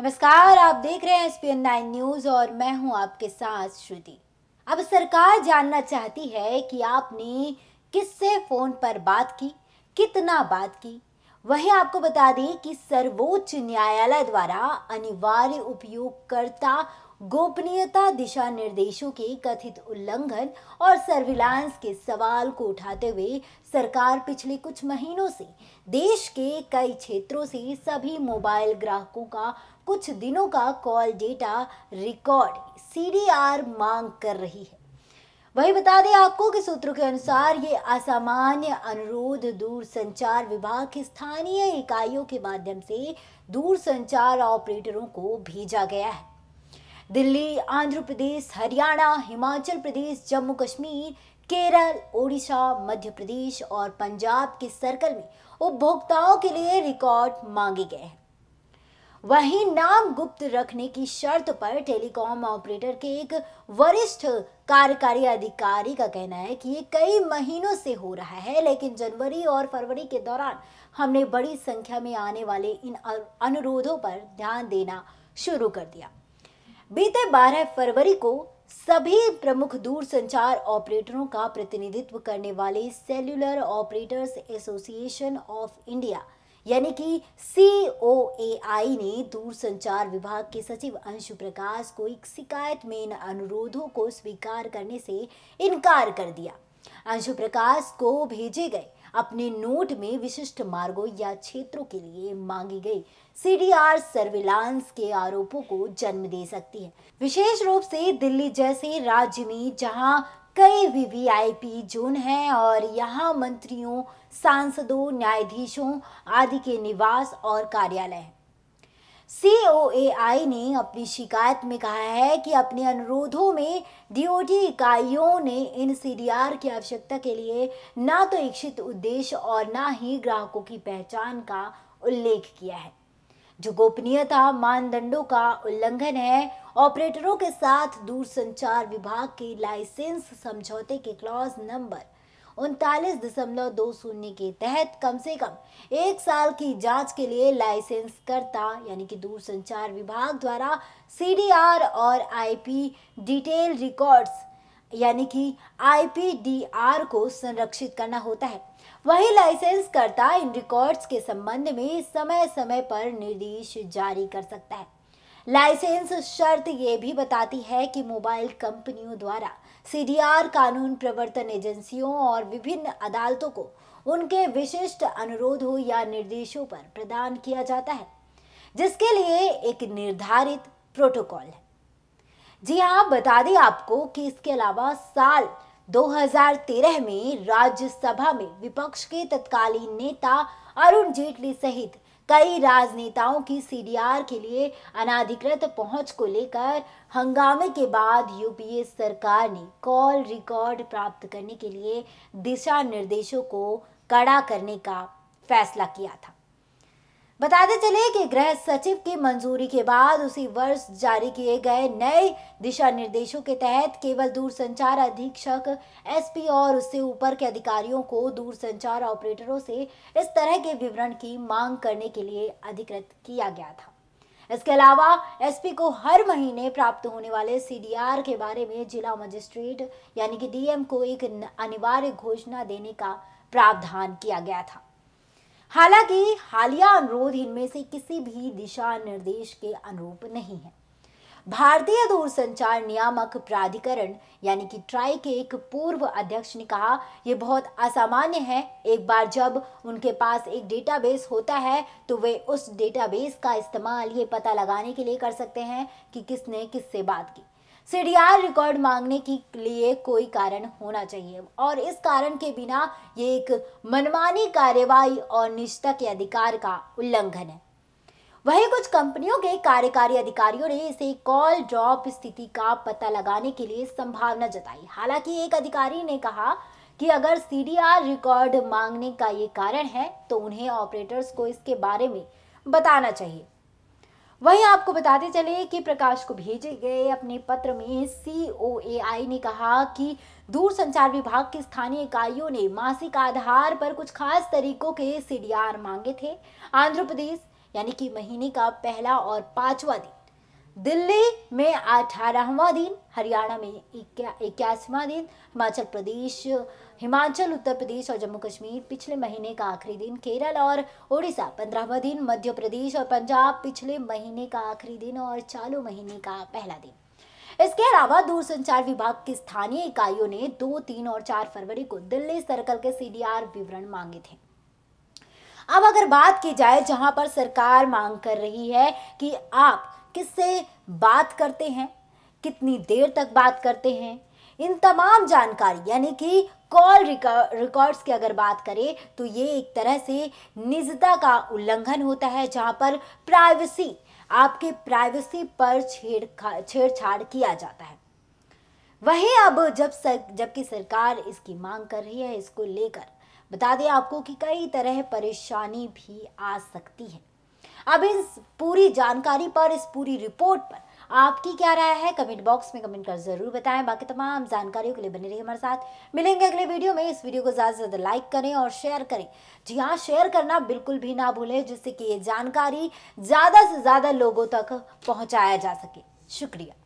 नमस्कार आप देख रहे हैं एसपीएन नाइन न्यूज और मैं हूं आपके साथ श्रुति अब सरकार जानना चाहती है कि आपने किससे फोन पर बात की कितना बात की वहीं आपको बता दें कि सर्वोच्च न्यायालय द्वारा अनिवार्य उपयोगकर्ता गोपनीयता दिशा निर्देशों के कथित उल्लंघन और सर्विलांस के सवाल को उठाते हुए सरकार पिछले कुछ महीनों से देश के कई क्षेत्रों से सभी मोबाइल ग्राहकों का कुछ दिनों का कॉल डेटा रिकॉर्ड सीडीआर मांग कर रही है वही बता दें आपको कि सूत्रों के अनुसार ये असामान्य अनुरोध दूर संचार विभाग की स्थानीय इकाइयों के माध्यम से दूर संचार ऑपरेटरों को भेजा गया है दिल्ली आंध्र प्रदेश हरियाणा हिमाचल प्रदेश जम्मू कश्मीर केरल ओडिशा मध्य प्रदेश और पंजाब के सर्कल में उपभोक्ताओं के लिए रिकॉर्ड मांगे गए हैं वहीं नाम गुप्त रखने की शर्त पर टेलीकॉम ऑपरेटर के एक वरिष्ठ कार्यकारी अधिकारी का कहना है कि ये कई महीनों से हो रहा है लेकिन जनवरी और फरवरी के दौरान हमने बड़ी संख्या में आने वाले इन अनुरोधों पर ध्यान देना शुरू कर दिया बीते 12 फरवरी को सभी प्रमुख दूरसंचार ऑपरेटरों का प्रतिनिधित्व करने वाले cellular operators association of India यानी कि सी ने दूरसंचार विभाग के सचिव अंशु प्रकाश को एक शिकायत में इन अनुरोधों को स्वीकार करने से इनकार कर दिया अंशु प्रकाश को भेजे गए अपने नोट में विशिष्ट मार्गों या क्षेत्रों के लिए मांगी गई सीडीआर सर्विलांस के आरोपों को जन्म दे सकती है विशेष रूप से दिल्ली जैसे राज्य में जहां कई वीवीआईपी जोन हैं और यहाँ मंत्रियों सांसदों न्यायाधीशों आदि के निवास और कार्यालय हैं सी ने अपनी शिकायत में कहा है कि अपने अनुरोधों में डीओटी इकाइयों ने इन सीडीआर की आवश्यकता के लिए ना तो इच्छित उद्देश्य और ना ही ग्राहकों की पहचान का उल्लेख किया है जो गोपनीयता मानदंडों का उल्लंघन है ऑपरेटरों के साथ दूरसंचार विभाग के लाइसेंस समझौते के क्लॉज नंबर उनतालीस दशमलव दो शून्य के तहत कम से कम एक साल की जांच के लिए करता यानी कि दूरसंचार विभाग द्वारा सीडीआर और आईपी डिटेल रिकॉर्ड्स यानी कि आईपीडीआर को संरक्षित करना होता है वही लाइसेंस करता इन रिकॉर्ड्स के संबंध में समय समय पर निर्देश जारी कर सकता है लाइसेंस शर्त ये भी बताती है कि मोबाइल कंपनियों द्वारा सीडीआर कानून प्रवर्तन एजेंसियों और विभिन्न अदालतों को उनके विशिष्ट अनुरोधों या निर्देशों पर प्रदान किया जाता है जिसके लिए एक निर्धारित प्रोटोकॉल है जी हाँ बता दें आपको कि इसके अलावा साल 2013 में राज्यसभा में विपक्ष के तत्कालीन नेता अरुण जेटली सहित कई राजनेताओं की सीडीआर के लिए अनाधिकृत पहुंच को लेकर हंगामे के बाद यूपीए सरकार ने कॉल रिकॉर्ड प्राप्त करने के लिए दिशा निर्देशों को कड़ा करने का फैसला किया था बताते चले कि गृह सचिव की मंजूरी के बाद उसी वर्ष जारी किए गए नए दिशा निर्देशों के तहत केवल दूरसंचार अधीक्षक एसपी और उससे ऊपर के अधिकारियों को दूरसंचार ऑपरेटरों से इस तरह के विवरण की मांग करने के लिए अधिकृत किया गया था इसके अलावा एसपी को हर महीने प्राप्त होने वाले सीडीआर के बारे में जिला मजिस्ट्रेट यानी कि डीएम को एक अनिवार्य घोषणा देने का प्रावधान किया गया था हालांकि हालिया अनुरोध इनमें से किसी भी दिशा निर्देश के अनुरूप नहीं है भारतीय दूरसंचार नियामक प्राधिकरण यानी कि ट्राई के एक पूर्व अध्यक्ष ने कहा यह बहुत असामान्य है एक बार जब उनके पास एक डेटाबेस होता है तो वे उस डेटाबेस का इस्तेमाल ये पता लगाने के लिए कर सकते हैं कि किसने किससे बात की सीडीआर रिकॉर्ड मांगने के लिए कोई कारण होना चाहिए और इस कारण के बिना ये एक मनमानी कार्यवाही और निष्ठा के अधिकार का उल्लंघन है वहीं कुछ कंपनियों के कार्यकारी अधिकारियों ने इसे कॉल ड्रॉप स्थिति का पता लगाने के लिए संभावना जताई हालांकि एक अधिकारी ने कहा कि अगर सी रिकॉर्ड मांगने का ये कारण है तो उन्हें ऑपरेटर्स को इसके बारे में बताना चाहिए वहीं आपको बताते चले कि प्रकाश को भेजे गए अपने पत्र में सी ने कहा कि दूर संचार विभाग की स्थानीय इकाइयों ने मासिक आधार पर कुछ खास तरीकों के सीडीआर मांगे थे आंध्र प्रदेश यानी कि महीने का पहला और पांचवा दिन दिल्ली में अठारहवा दिन हरियाणा में इक्यासीवा दिन हिमाचल प्रदेश हिमाचल उत्तर प्रदेश और जम्मू कश्मीर पिछले महीने का आखिरी दिन केरल और उड़ीसा पंद्रहवा दिन मध्य प्रदेश और पंजाब पिछले महीने का आखिरी दिन और चालू महीने का पहला दिन इसके अलावा दूरसंचार विभाग की स्थानीय इकाइयों ने दो तीन और चार फरवरी को दिल्ली सर्कल के सी विवरण मांगे थे अब अगर बात की जाए जहां पर सरकार मांग कर रही है कि आप किससे बात करते हैं कितनी देर तक बात करते हैं इन तमाम जानकारी यानी कि कॉल रिकॉर्ड्स की अगर बात करें तो ये एक तरह से निजता का उल्लंघन होता है जहाँ पर प्राइवेसी आपके प्राइवेसी पर छेड़ छेड़छाड़ किया जाता है वही अब जब सर जबकि सरकार इसकी मांग कर रही है इसको लेकर बता दें आपको कि कई तरह परेशानी भी आ सकती है अब इस पूरी जानकारी पर इस पूरी रिपोर्ट पर आपकी क्या राय है कमेंट बॉक्स में कमेंट कर जरूर बताएं बाकी तमाम जानकारियों के लिए बने रहिए हमारे साथ मिलेंगे अगले वीडियो में इस वीडियो को ज़्यादा से ज़्यादा लाइक करें और शेयर करें जी हाँ शेयर करना बिल्कुल भी ना भूलें जिससे कि ये जानकारी ज़्यादा से ज़्यादा लोगों तक पहुँचाया जा सके शुक्रिया